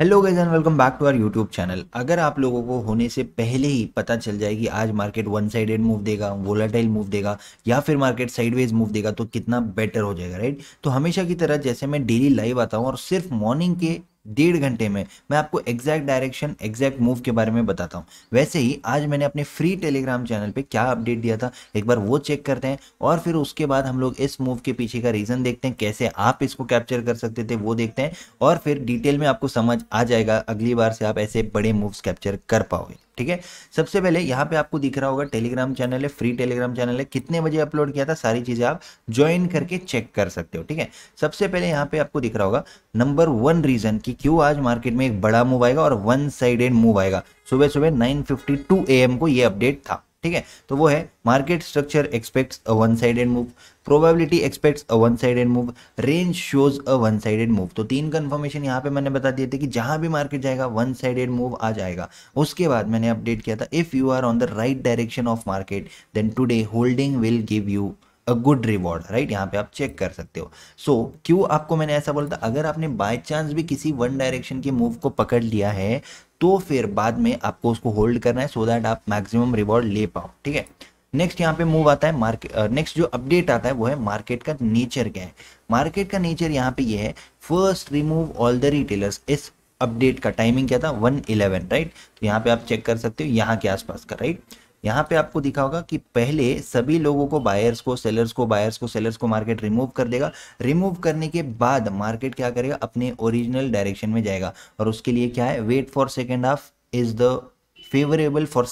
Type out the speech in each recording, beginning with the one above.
Hello guys and welcome back to our YouTube channel अगर आप लोगों को होने से पहले ही पता चल जाए कि आज मार्केट वन साइडेड मूव देगा वोलाटाइल मूव देगा या फिर मार्केट साइडवेज मूव देगा तो कितना बेटर हो जाएगा राइट तो हमेशा की तरह जैसे मैं डेली लाइव आता हूँ और सिर्फ मॉर्निंग के डेढ़ घंटे में मैं आपको एग्जैक्ट डायरेक्शन एग्जैक्ट मूव के बारे में बताता हूँ वैसे ही आज मैंने अपने फ्री टेलीग्राम चैनल पे क्या अपडेट दिया था एक बार वो चेक करते हैं और फिर उसके बाद हम लोग इस मूव के पीछे का रीज़न देखते हैं कैसे आप इसको कैप्चर कर सकते थे वो देखते हैं और फिर डिटेल में आपको समझ आ जाएगा अगली बार से आप ऐसे बड़े मूव्स कैप्चर कर पाओगे ठीक है सबसे पहले यहाँ पे आपको दिख रहा होगा टेलीग्राम चैनल है फ्री टेलीग्राम चैनल है कितने बजे अपलोड किया था सारी चीज़ें आप ज्वाइन करके चेक कर सकते हो ठीक है सबसे पहले यहाँ पे आपको दिख रहा होगा नंबर वन रीज़न कि क्यों आज मार्केट में एक बड़ा मूव आएगा और वन साइडेड मूव आएगा सुबह सुबह नाइन फिफ्टी टू एम को ये अपडेट था ठीक है तो वो है market structure expects a one sided move probability expects a one sided move range shows a one sided move तो तीन कंफर्मेशन यहाँ पे मैंने बता दिए थे कि जहाँ भी मार्केट जाएगा वन साइडेड मूव आ जाएगा उसके बाद मैंने अपडेट किया था if you are on the right direction of market then today holding will give you a good reward right यहाँ पे आप चेक कर सकते हो सो so, क्यों आपको मैंने ऐसा बोला था अगर आपने बाय चांस भी किसी वन डायरेक्शन के मूव को पकड़ लिया है तो फिर बाद में आपको उसको होल्ड करना है सो दैट आप मैक्सिमम रिवॉर्ड ले पाओ ठीक है नेक्स्ट यहाँ पे मूव आता है मार्केट नेक्स्ट uh, जो अपडेट आता है वो है मार्केट का नेचर क्या है मार्केट का नेचर यहाँ पे ये है first remove all the retailers इस अपडेट का टाइमिंग क्या था वन इलेवन राइट तो यहाँ पे आप चेक कर सकते हो यहाँ के आसपास का राइट यहाँ पे आपको दिखा होगा कि पहले सभी लोगों को बायर्स को सेलर्स को बायर्स को सेलर्स को मार्केट रिमूव कर देगा रिमूव करने के बाद मार्केट क्या करेगा अपने ओरिजिनल डायरेक्शन में जाएगा और उसके लिए क्या है wait for second half is the favourable for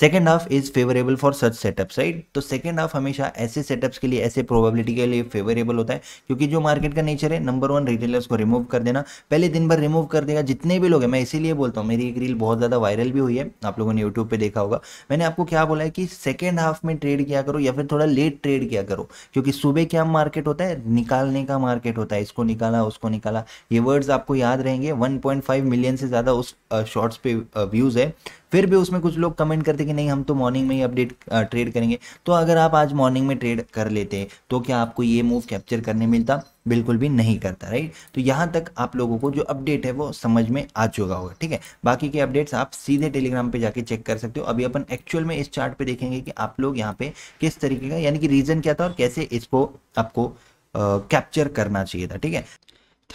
second half is favourable for such setups right तो सेकेंड हाफ हमेशा ऐसे सेटअप्स के लिए ऐसे प्रोबेबिलिटी के लिए फेवरेबल होता है क्योंकि जो मार्केट का नेचर है नंबर वन रिटेलर्स को रिमूव कर देना पहले दिन भर रिमूव कर देगा जितने भी लोग हैं मैं इसीलिए बोलता हूँ मेरी एक रील बहुत ज़्यादा वायरल भी हुई है आप लोगों ने यूट्यूब पर देखा होगा मैंने आपको क्या बोला है कि सेकेंड हाफ में ट्रेड किया करो या फिर थोड़ा लेट ट्रेड किया करो क्योंकि सुबह क्या मार्केट होता है निकालने का मार्केट होता है इसको निकाला उसको निकाला ये वर्ड्स आपको याद रहेंगे वन मिलियन से ज़्यादा उस शॉर्ट्स पे व्यूज़ है फिर भी उसमें कुछ लोग कमेंट करते कि नहीं हम तो मॉर्निंग में ही अपडेट ट्रेड करेंगे तो अगर आप आज मॉर्निंग में ट्रेड कर लेते तो क्या आपको ये मूव कैप्चर करने मिलता बिल्कुल भी नहीं करता राइट तो यहाँ तक आप लोगों को जो अपडेट है वो समझ में आ चुका होगा ठीक है बाकी के अपडेट्स आप सीधे टेलीग्राम पे जाके चेक कर सकते हो अभी अपन एक्चुअल में इस चार्ट पे देखेंगे कि आप लोग यहाँ पे किस तरीके का यानी कि रीजन क्या था और कैसे इसको आपको कैप्चर करना चाहिए था ठीक है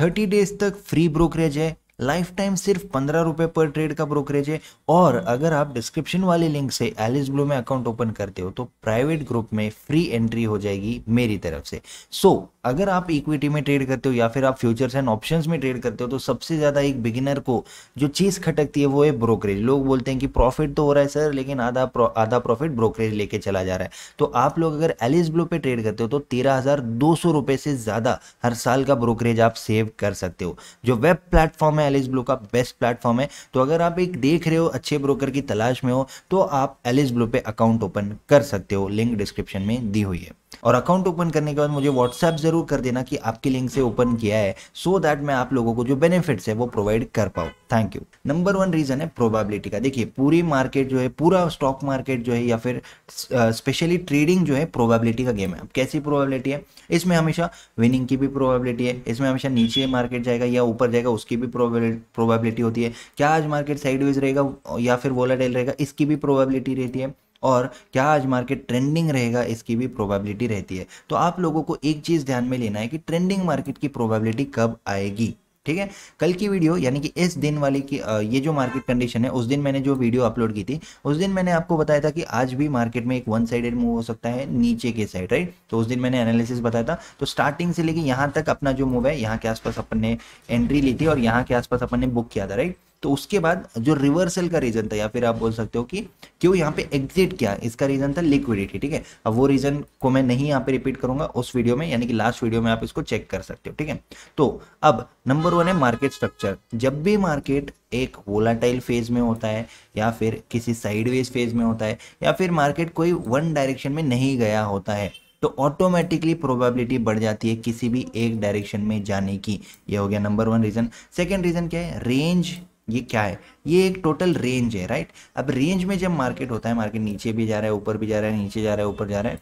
थर्टी डेज तक फ्री ब्रोकरेज है लाइफ टाइम सिर्फ पंद्रह रुपये पर ट्रेड का ब्रोकरेज है और अगर आप डिस्क्रिप्शन वाले लिंक से एलिस ब्लू में अकाउंट ओपन करते हो तो प्राइवेट ग्रुप में फ्री एंट्री हो जाएगी मेरी तरफ से सो so, अगर आप इक्विटी में ट्रेड करते हो या फिर आप फ्यूचर्स एंड ऑप्शंस में ट्रेड करते हो तो सबसे ज़्यादा एक बिगिनर को जो चीज़ खटकती है वो है ब्रोकरेज लोग बोलते हैं कि प्रॉफिट तो हो रहा है सर लेकिन आधा आधा प्रॉफिट ब्रोकरेज लेके चला जा रहा है तो आप लोग अगर एलिस ब्लू पे ट्रेड करते हो तो तेरह हज़ार दो सौ से ज़्यादा हर साल का ब्रोकरेज आप सेव कर सकते हो जो वेब प्लेटफॉर्म है एलिस ब्लू का बेस्ट प्लेटफॉर्म है तो अगर आप एक देख रहे हो अच्छे ब्रोकर की तलाश में हो तो आप एलिस ब्लू पे अकाउंट ओपन कर सकते हो लिंक डिस्क्रिप्शन में दी हुई है और अकाउंट ओपन करने के बाद मुझे व्हाट्सएप जरूर कर देना कि आपके लिंक से ओपन किया है सो so दैट मैं आप लोगों को जो बेनिफिट्स है वो प्रोवाइड कर पाऊँ thank you number one reason है प्रोबेबिलिटी का देखिए पूरी मार्केट जो है पूरा स्टॉक मार्केट जो है या फिर स्पेशली ट्रेडिंग जो है प्रोबेबिलिटी का गेम है अब कैसी प्रोबेबिलिटी है इसमें हमेशा विनिंग की भी प्रोबेबिलिटी है इसमें हमेशा नीचे मार्केट जाएगा या ऊपर जाएगा उसकी भी प्रोबेबिलिटी होती है क्या आज मार्केट साइडवेज रहेगा या फिर वोलाटाइल रहेगा इसकी भी प्रोबेबिलिटी रहती है और क्या आज मार्केट ट्रेंडिंग रहेगा इसकी भी प्रोबेबिलिटी रहती है तो आप लोगों को एक चीज़ ध्यान में लेना है कि ट्रेंडिंग मार्केट की प्रोबेबिलिटी कब आएगी ठीक है कल की वीडियो यानी कि इस दिन वाली की ये जो मार्केट कंडीशन है उस दिन मैंने जो वीडियो अपलोड की थी उस दिन मैंने आपको बताया था कि आज भी मार्केट में एक वन साइडेड मूव हो सकता है नीचे के साइड राइट तो उस दिन मैंने एनालिसिस बताया था तो स्टार्टिंग से लेके यहाँ तक अपना जो मूव है यहाँ के आसपास अपन ने एंट्री ली थी और यहाँ के आसपास अपन ने बुक किया था राइट तो उसके बाद जो रिवर्सल का रीजन था या फिर आप बोल सकते हो कि क्यों यहाँ पे एग्जिट किया इसका रीजन था लिक्विडिटी ठीक है अब वो रीजन को मैं नहीं यहाँ पे रिपीट करूंगा उस वीडियो में यानी कि लास्ट वीडियो में आप इसको चेक कर सकते हो ठीक है तो अब नंबर वन है मार्केट स्ट्रक्चर जब भी मार्केट एक वोलाटाइल फेज में होता है या फिर किसी साइडवेज फेज में होता है या फिर मार्केट कोई वन डायरेक्शन में नहीं गया होता है तो ऑटोमेटिकली प्रोबेबिलिटी बढ़ जाती है किसी भी एक डायरेक्शन में जाने की ये हो गया number one reason second reason क्या है रेंज ये क्या है ये एक टोटल रेंज है राइट अब रेंज में जब मार्केट होता है मार्केट नीचे भी जा रहा है ऊपर भी जा रहा है नीचे जा रहा है ऊपर जा रहा है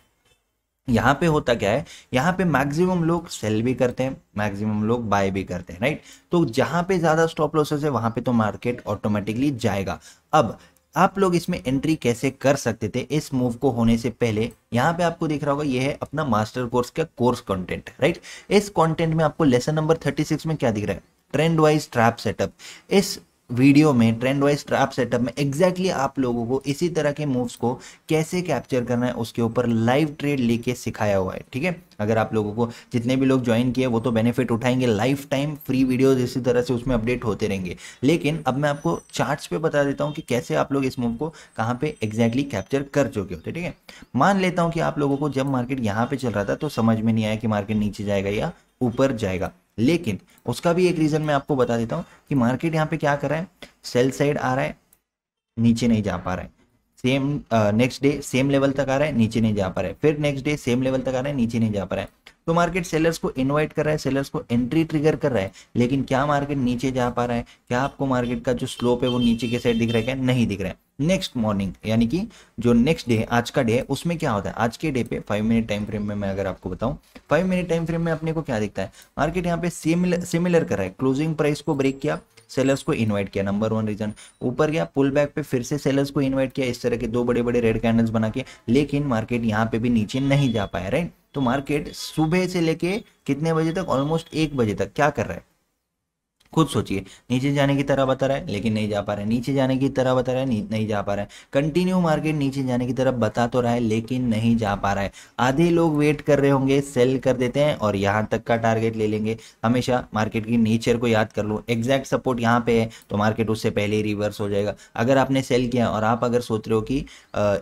यहाँ पे होता क्या है यहाँ पे मैक्सिमम लोग सेल भी करते हैं मैक्सिमम लोग बाय भी करते हैं राइट तो जहाँ पे ज़्यादा स्टॉप लॉसेस है वहाँ पे तो मार्केट ऑटोमेटिकली जाएगा अब आप लोग इसमें एंट्री कैसे कर सकते थे इस मूव को होने से पहले यहाँ पे आपको दिख रहा होगा ये है अपना मास्टर कोर्स का कोर्स कॉन्टेंट राइट इस कॉन्टेंट में आपको लेसन नंबर थर्टी में क्या दिख रहा है ट्रेंड वाइज ट्रैप सेटअप इस वीडियो में ट्रेंड वाइज ट्रैप सेटअप में एग्जैक्टली exactly आप लोगों को इसी तरह के मूव्स को कैसे कैप्चर करना है उसके ऊपर लाइव ट्रेड लेके सिखाया हुआ है ठीक है अगर आप लोगों को जितने भी लोग ज्वाइन किए वो तो बेनिफिट उठाएंगे लाइफ टाइम फ्री वीडियोज इसी तरह से उसमें अपडेट होते रहेंगे लेकिन अब मैं आपको चार्ट्स पे बता देता हूँ कि कैसे आप लोग इस मूव को कहाँ पे एग्जैक्टली exactly कैप्चर कर चुके होते ठीक है मान लेता हूँ कि आप लोगों को जब मार्केट यहाँ पे चल रहा था तो समझ में नहीं आया कि मार्केट नीचे जाएगा या ऊपर जाएगा लेकिन उसका भी एक रीज़न मैं आपको बता देता हूँ कि मार्केट यहाँ पे क्या कर रहा है सेल साइड आ रहा है नीचे नहीं जा पा रहा है same next day same level तक आ रहा है नीचे नहीं जा पा रहा है फिर नेक्स्ट डे सेम लेवल तक आ रहा है नीचे नहीं जा पा रहा है तो मार्केट सेलर्स को इनवाइट कर रहा है सेलर्स को एंट्री ट्रिगर कर रहा है लेकिन क्या मार्केट नीचे जा पा रहा है क्या आपको मार्केट का जो स्लोप है वो नीचे के साइड दिख रहा है क्या नहीं दिख रहा है नेक्स्ट मॉर्निंग यानी कि जो नेक्स्ट डे है आज का डे है उसमें क्या होता है आज के डे पे फाइव मिनट टाइम फ्रेम में मैं अगर आपको बताऊं फाइव मिनट टाइम फ्रेम में अपने को क्या दिखता है मार्केट यहाँ पे सिमिलर सिमिलर कर रहा है क्लोजिंग प्राइस को ब्रेक किया सेलर्स को इनवाइट किया नंबर वन रीजन ऊपर गया पुल बैक पे फिर से सेलर्स को इनवाइट किया इस तरह के दो बड़े बड़े रेड कैंडल्स बना के लेकिन मार्केट यहाँ पे भी नीचे नहीं जा पाया राइट तो मार्केट सुबह से लेके कितने बजे तक ऑलमोस्ट एक बजे तक क्या कर रहा है खुद सोचिए नीचे जाने की तरह बता रहा है लेकिन नहीं जा पा रहा है नीचे जाने की तरह बता रहा है नहीं जा पा रहा है कंटिन्यू मार्केट नीचे जाने की तरफ बता तो रहा है लेकिन नहीं जा पा रहा है आधे लोग वेट कर रहे होंगे सेल कर देते हैं और यहाँ तक का टारगेट ले लेंगे हमेशा मार्केट की नेचर को याद कर लो एग्जैक्ट सपोर्ट यहाँ पे है तो मार्केट उससे पहले ही रिवर्स हो जाएगा अगर आपने सेल किया और आप अगर सोच रहे हो कि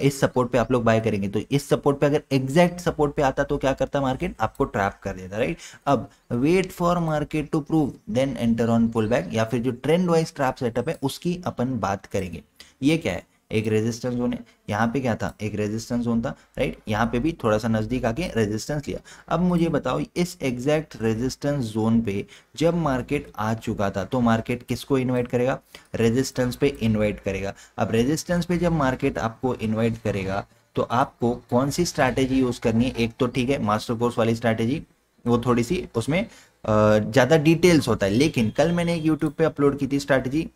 इस सपोर्ट पर आप लोग बाय करेंगे तो इस सपोर्ट पर अगर एग्जैक्ट सपोर्ट पे आता तो क्या करता मार्केट आपको ट्रैप कर देता राइट अब wait for market to prove then enter on down pull back या फिर जो ट्रेंड वाइज ट्रैप सेटअप है उसकी अपन बात करेंगे ये क्या है एक रेजिस्टेंस जोन है यहाँ पे क्या था एक रेजिस्टेंस जोन था राइट यहाँ पे भी थोड़ा सा नज़दीक आके रेजिस्टेंस लिया अब मुझे बताओ इस एग्जैक्ट रेजिस्टेंस जोन पे जब मार्केट आ चुका था तो मार्केट किसको इनवाइट करेगा रेजिस्टेंस पे इनवाइट करेगा अब रेजिस्टेंस पे जब मार्केट आपको इन्वाइट करेगा तो आपको कौन सी स्ट्रैटेजी यूज़ करनी है एक तो ठीक है मास्टर कोर्स वाली स्ट्रैटेजी वो थोड़ी सी उसमें ज़्यादा डिटेल्स होता है लेकिन कल मैंने एक यूट्यूब पे अपलोड की थी strategy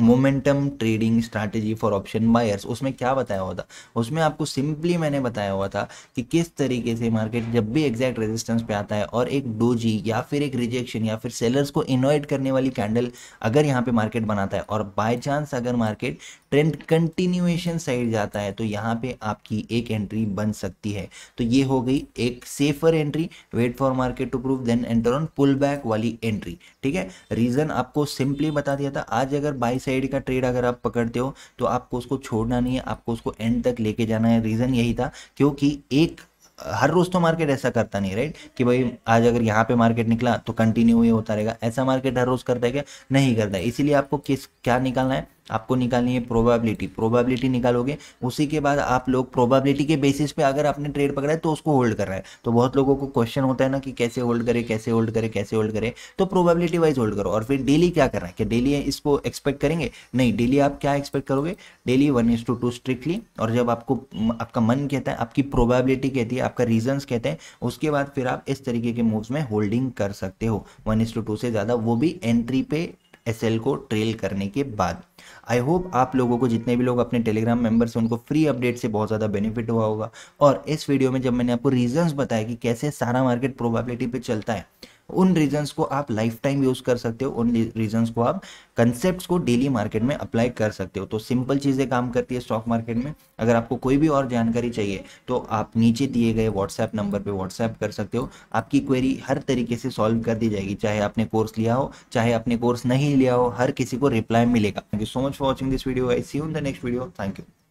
hmm. Momentum trading strategy for option buyers उसमें क्या बताया हुआ था उसमें आपको सिंपली मैंने बताया हुआ था कि किस तरीके से मार्केट जब भी एग्जैक्ट रेजिस्टेंस पे आता है और एक डोजी या फिर एक रिजेक्शन या फिर सेलर्स को इनवाइट करने वाली कैंडल अगर यहाँ पे मार्केट बनाता है और बाय चांस अगर मार्केट ट्रेंड कंटिन्यूएशन साइड जाता है तो यहाँ पे आपकी एक एंट्री बन सकती है तो ये हो गई एक safer entry wait for market to prove then enter on pull back वाली एंट्री ठीक है रीजन आपको सिंपली बता दिया था आज अगर बाई साइड का ट्रेड अगर आप पकड़ते हो तो आपको उसको छोड़ना नहीं है आपको उसको एंड तक लेके जाना है रीज़न यही था क्योंकि एक हर रोज़ तो मार्केट ऐसा करता नहीं राइट कि भाई आज अगर यहाँ पे मार्केट निकला तो कंटिन्यू ये होता रहेगा ऐसा मार्केट हर रोज़ करता है क्या नहीं करता है इसीलिए आपको किस क्या निकालना है आपको निकालनी है प्रोबेबिलिटी प्रोबेबिलिटी निकालोगे उसी के बाद आप लोग प्रोबेबिलिटी के बेसिस पे अगर आपने ट्रेड पकड़ा है तो उसको होल्ड कर रहा है तो बहुत लोगों को क्वेश्चन होता है ना कि कैसे होल्ड करे कैसे होल्ड करे कैसे होल्ड करें तो प्रोबेबिलिटी वाइज होल्ड करो और फिर डेली क्या कर रहा है कि डेली इसको एक्सपेक्ट करेंगे नहीं डेली आप क्या एक्सपेक्ट करोगे daily one is to two strictly और जब आपको आपका मन कहता है आपकी प्रोबेबिलिटी कहती है आपका रीजन्स कहते हैं उसके बाद फिर आप इस तरीके के मूव्स में होल्डिंग कर सकते हो वन इज टू टू से ज़्यादा वो भी एंट्री पे एस को ट्रेल करने के बाद आई होप आप लोगों को जितने भी लोग अपने टेलीग्राम मेंबर्स हैं उनको फ्री अपडेट से बहुत ज़्यादा बेनिफिट हुआ होगा और इस वीडियो में जब मैंने आपको रीजंस बताया कि कैसे सारा मार्केट प्रोबेबिलिटी पे चलता है उन रीजंस को आप लाइफ टाइम यूज कर सकते हो उन रीजंस को आप कंसेप्ट को डेली मार्केट में अप्लाई कर सकते हो तो सिंपल चीज़ें काम करती है स्टॉक मार्केट में अगर आपको कोई भी और जानकारी चाहिए तो आप नीचे दिए गए व्हाट्सएप नंबर पर व्हाट्सएप कर सकते हो आपकी क्वेरी हर तरीके से सॉल्व कर दी जाएगी चाहे आपने कोर्स लिया हो चाहे आपने कोर्स नहीं लिया हो हर किसी को रिप्लाई मिलेगा thank you so much for watching this video I see you in the next video thank you